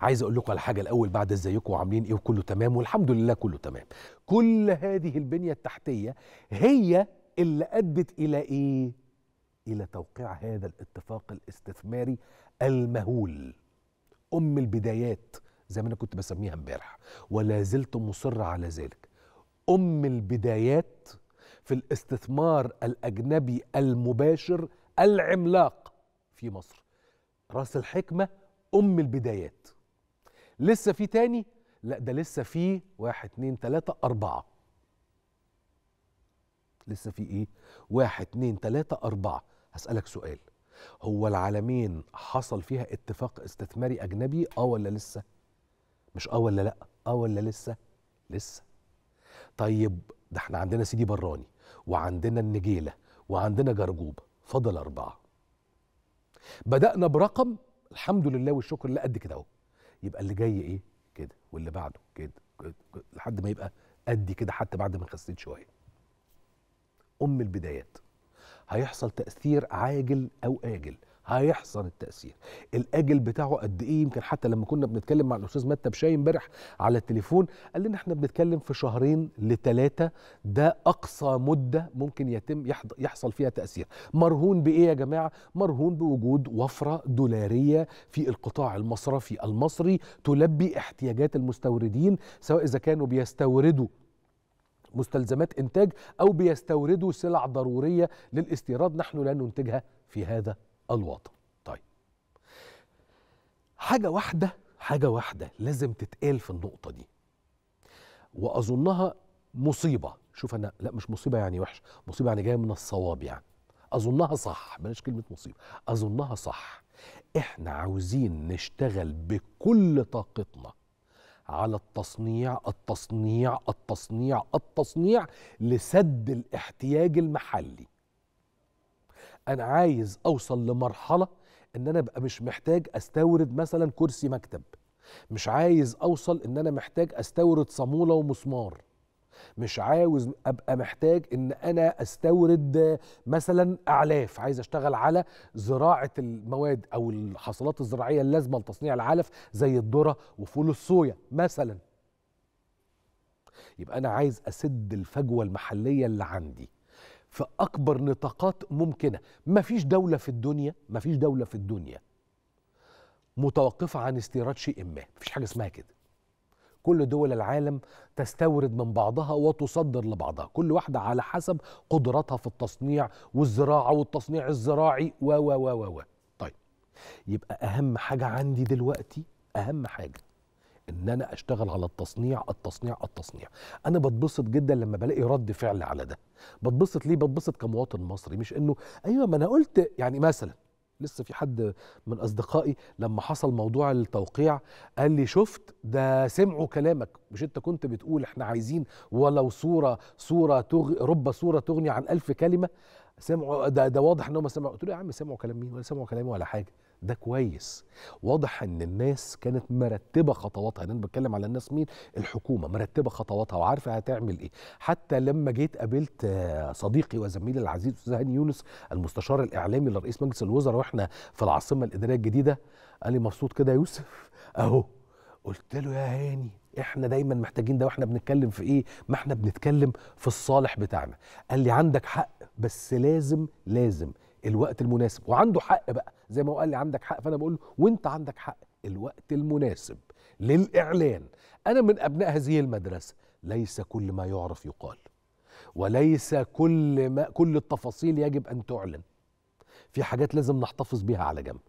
عايز اقول لكم على حاجه الاول بعد ازيكم وعاملين ايه وكله تمام والحمد لله كله تمام كل هذه البنيه التحتيه هي اللي ادت الى ايه الى توقيع هذا الاتفاق الاستثماري المهول ام البدايات زي ما انا كنت بسميها امبارح ولا زلت مصر على ذلك ام البدايات في الاستثمار الاجنبي المباشر العملاق في مصر راس الحكمه ام البدايات لسه في تاني لا ده لسه في واحد اتنين تلاتة أربعة لسه في إيه واحد اتنين تلاتة أربعة هسألك سؤال هو العالمين حصل فيها اتفاق استثماري أجنبي آه ولا لسه مش آه ولا لأ آه ولا لسه لسه طيب ده احنا عندنا سيدي براني وعندنا النجيلة وعندنا جرجوب فضل أربعة بدأنا برقم الحمد لله والشكر لله قد كده اهو يبقى اللي جاي ايه كده واللي بعده كده, كده, كده لحد ما يبقى قدي كده حتى بعد ما خسيت شويه ام البدايات هيحصل تاثير عاجل او اجل هيحصل التاثير الاجل بتاعه قد ايه يمكن حتى لما كنا بنتكلم مع الاستاذ مات بشاي امبارح على التليفون قال لنا احنا بنتكلم في شهرين لثلاثه ده اقصى مده ممكن يتم يحصل فيها تاثير مرهون بايه يا جماعه مرهون بوجود وفره دولاريه في القطاع المصرفي المصري تلبي احتياجات المستوردين سواء اذا كانوا بيستوردوا مستلزمات انتاج او بيستوردوا سلع ضروريه للاستيراد نحن لا ننتجها في هذا الوطن طيب حاجة واحدة حاجة واحدة لازم تتقال في النقطة دي وأظنها مصيبة شوف أنا لا مش مصيبة يعني وحش مصيبة يعني جاية من الصواب يعني أظنها صح بلاش كلمة مصيبة أظنها صح إحنا عاوزين نشتغل بكل طاقتنا على التصنيع التصنيع التصنيع التصنيع لسد الاحتياج المحلي انا عايز اوصل لمرحله ان انا ابقى مش محتاج استورد مثلا كرسي مكتب مش عايز اوصل ان انا محتاج استورد صاموله ومسمار مش عاوز ابقى محتاج ان انا استورد مثلا اعلاف عايز اشتغل على زراعه المواد او الحصلات الزراعيه اللازمه لتصنيع العلف زي الذره وفول الصويا مثلا يبقى انا عايز اسد الفجوه المحليه اللي عندي في اكبر نطاقات ممكنه مفيش دوله في الدنيا مفيش دوله في الدنيا متوقفه عن استيراد شيء ما مفيش حاجه اسمها كده كل دول العالم تستورد من بعضها وتصدر لبعضها كل واحدة على حسب قدراتها في التصنيع والزراعة والتصنيع الزراعي و و و و طيب يبقى أهم حاجة عندي دلوقتي أهم حاجة ان انا اشتغل على التصنيع التصنيع التصنيع انا بتبسط جدا لما بلاقي رد فعل على ده بتبسط ليه بتبسط كمواطن مصري مش انه ايوه ما انا قلت يعني مثلا لسه في حد من اصدقائي لما حصل موضوع التوقيع قال لي شفت ده سمعوا كلامك مش انت كنت بتقول احنا عايزين ولو صوره صوره تغ... رب صوره تغني عن الف كلمه سمعوا ده ده واضح ان هم سمعوا قلت له يا عم سمعوا كلام مين ولا سمعوا كلامي ولا حاجه ده كويس واضح ان الناس كانت مرتبه خطواتها انا بتكلم على الناس مين الحكومه مرتبه خطواتها وعارفه هتعمل ايه حتى لما جيت قابلت صديقي وزميلي العزيز استاذ هاني يونس المستشار الاعلامي لرئيس مجلس الوزراء واحنا في العاصمه الاداريه الجديده قال لي مبسوط كده يا يوسف اهو قلت له يا هاني احنا دايما محتاجين ده واحنا بنتكلم في ايه ما احنا بنتكلم في الصالح بتاعنا قال لي عندك حق بس لازم لازم الوقت المناسب وعنده حق بقى زي ما هو قال لي عندك حق فانا بقول له وانت عندك حق الوقت المناسب للاعلان انا من ابناء هذه المدرسه ليس كل ما يعرف يقال وليس كل ما كل التفاصيل يجب ان تعلن في حاجات لازم نحتفظ بيها على جنب